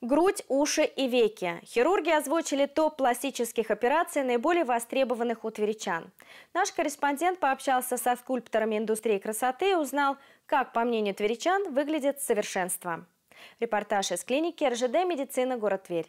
Грудь, уши и веки. Хирурги озвучили топ пластических операций, наиболее востребованных у тверичан. Наш корреспондент пообщался со скульпторами индустрии красоты и узнал, как, по мнению тверичан, выглядит совершенство. Репортаж из клиники РЖД «Медицина. Город Тверь».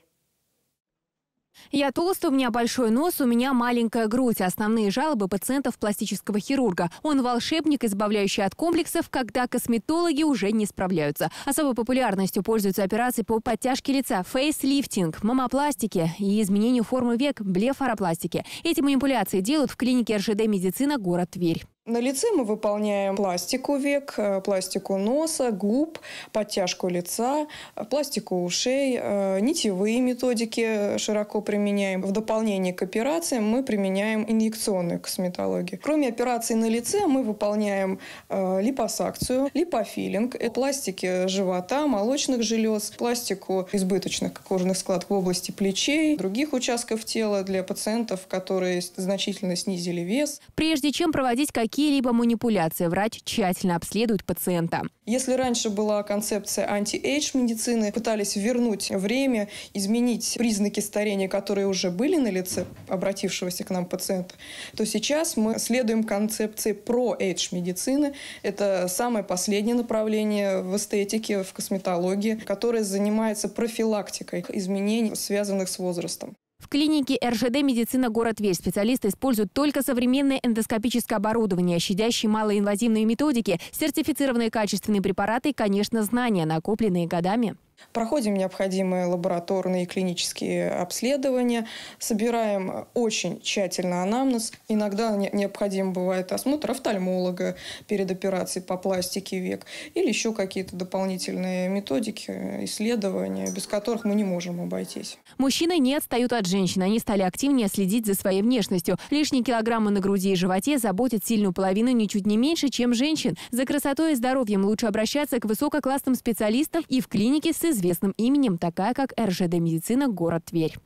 Я толстый, у меня большой нос, у меня маленькая грудь. Основные жалобы пациентов пластического хирурга. Он волшебник, избавляющий от комплексов, когда косметологи уже не справляются. Особой популярностью пользуются операции по подтяжке лица, фейслифтинг, мамопластике и изменению формы век, блефаропластике. Эти манипуляции делают в клинике РЖД «Медицина» город Тверь. На лице мы выполняем пластику век, э, пластику носа, губ, подтяжку лица, э, пластику ушей, э, нитевые методики широко применяем. В дополнение к операциям мы применяем инъекционную косметологию. Кроме операций на лице мы выполняем липосакцию, липофилинг, пластики живота, молочных желез, пластику избыточных кожных складок в области плечей, других участков тела для пациентов, которые значительно снизили вес. Прежде чем проводить какие какие-либо манипуляции врач тщательно обследует пациента. Если раньше была концепция анти-эйдж медицины, пытались вернуть время, изменить признаки старения, которые уже были на лице обратившегося к нам пациента, то сейчас мы следуем концепции про-эйдж медицины. Это самое последнее направление в эстетике, в косметологии, которое занимается профилактикой изменений, связанных с возрастом. В клинике РЖД «Медицина. Город весь. специалисты используют только современное эндоскопическое оборудование, щадящие малоинвазивные методики, сертифицированные качественные препараты и, конечно, знания, накопленные годами. Проходим необходимые лабораторные и клинические обследования, собираем очень тщательно анамнез. Иногда необходим бывает осмотр офтальмолога перед операцией по пластике век или еще какие-то дополнительные методики, исследования, без которых мы не можем обойтись. Мужчины не отстают от женщин. Они стали активнее следить за своей внешностью. Лишние килограммы на груди и животе заботят сильную половину ничуть не меньше, чем женщин. За красотой и здоровьем лучше обращаться к высококлассным специалистам и в клинике с под известным именем, такая как РЖД «Медицина. Город Тверь».